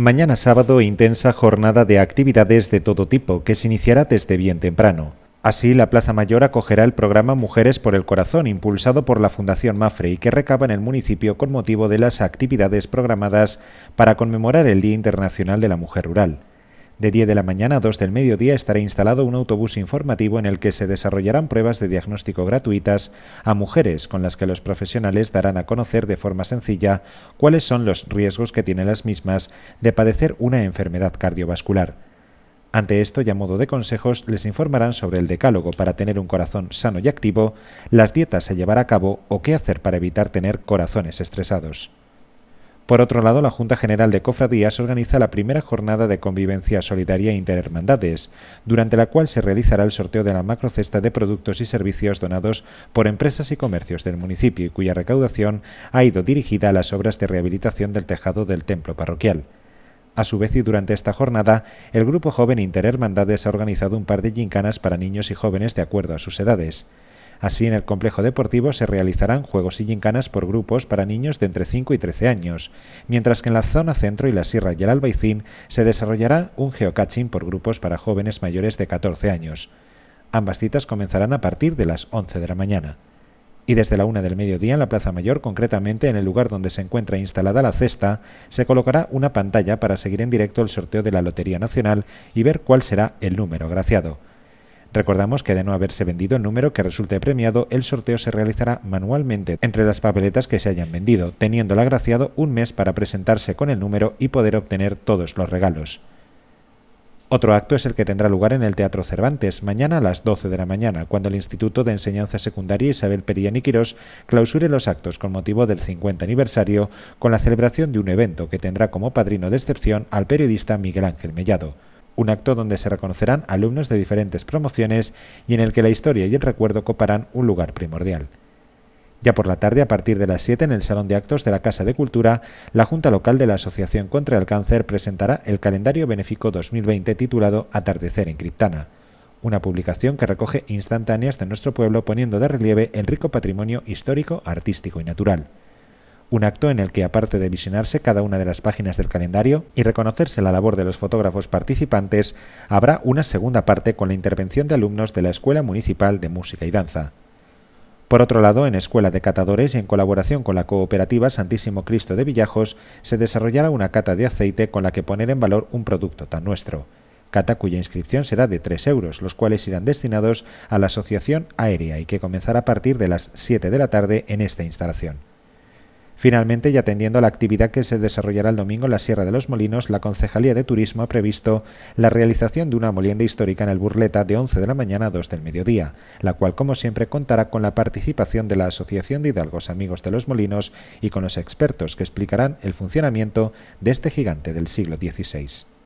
Mañana sábado intensa jornada de actividades de todo tipo que se iniciará desde bien temprano. Así, la Plaza Mayor acogerá el programa Mujeres por el Corazón, impulsado por la Fundación Mafre y que recaba en el municipio con motivo de las actividades programadas para conmemorar el Día Internacional de la Mujer Rural. De 10 de la mañana a 2 del mediodía estará instalado un autobús informativo en el que se desarrollarán pruebas de diagnóstico gratuitas a mujeres con las que los profesionales darán a conocer de forma sencilla cuáles son los riesgos que tienen las mismas de padecer una enfermedad cardiovascular. Ante esto, y a modo de consejos, les informarán sobre el decálogo para tener un corazón sano y activo, las dietas a llevar a cabo o qué hacer para evitar tener corazones estresados. Por otro lado, la Junta General de Cofradías organiza la primera jornada de convivencia solidaria interhermandades, durante la cual se realizará el sorteo de la macrocesta de productos y servicios donados por empresas y comercios del municipio y cuya recaudación ha ido dirigida a las obras de rehabilitación del tejado del templo parroquial. A su vez y durante esta jornada, el Grupo Joven Interhermandades ha organizado un par de gincanas para niños y jóvenes de acuerdo a sus edades. Así, en el complejo deportivo se realizarán juegos y gincanas por grupos para niños de entre 5 y 13 años, mientras que en la zona centro y la Sierra y el Albaicín se desarrollará un geocaching por grupos para jóvenes mayores de 14 años. Ambas citas comenzarán a partir de las 11 de la mañana y desde la una del mediodía en la Plaza Mayor, concretamente en el lugar donde se encuentra instalada la cesta, se colocará una pantalla para seguir en directo el sorteo de la Lotería Nacional y ver cuál será el número graciado. Recordamos que de no haberse vendido el número que resulte premiado, el sorteo se realizará manualmente entre las papeletas que se hayan vendido, teniendo el agraciado un mes para presentarse con el número y poder obtener todos los regalos. Otro acto es el que tendrá lugar en el Teatro Cervantes, mañana a las 12 de la mañana, cuando el Instituto de Enseñanza Secundaria Isabel Pería clausure los actos con motivo del 50 aniversario con la celebración de un evento que tendrá como padrino de excepción al periodista Miguel Ángel Mellado un acto donde se reconocerán alumnos de diferentes promociones y en el que la historia y el recuerdo coparán un lugar primordial. Ya por la tarde, a partir de las 7, en el Salón de Actos de la Casa de Cultura, la Junta Local de la Asociación contra el Cáncer presentará el calendario benéfico 2020 titulado Atardecer en Criptana, una publicación que recoge instantáneas de nuestro pueblo poniendo de relieve el rico patrimonio histórico, artístico y natural un acto en el que, aparte de visionarse cada una de las páginas del calendario y reconocerse la labor de los fotógrafos participantes, habrá una segunda parte con la intervención de alumnos de la Escuela Municipal de Música y Danza. Por otro lado, en Escuela de Catadores y en colaboración con la cooperativa Santísimo Cristo de Villajos, se desarrollará una cata de aceite con la que poner en valor un producto tan nuestro. Cata cuya inscripción será de 3 euros, los cuales irán destinados a la Asociación Aérea y que comenzará a partir de las 7 de la tarde en esta instalación. Finalmente, y atendiendo a la actividad que se desarrollará el domingo en la Sierra de los Molinos, la Concejalía de Turismo ha previsto la realización de una molienda histórica en el Burleta de 11 de la mañana a 2 del mediodía, la cual, como siempre, contará con la participación de la Asociación de Hidalgos Amigos de los Molinos y con los expertos que explicarán el funcionamiento de este gigante del siglo XVI.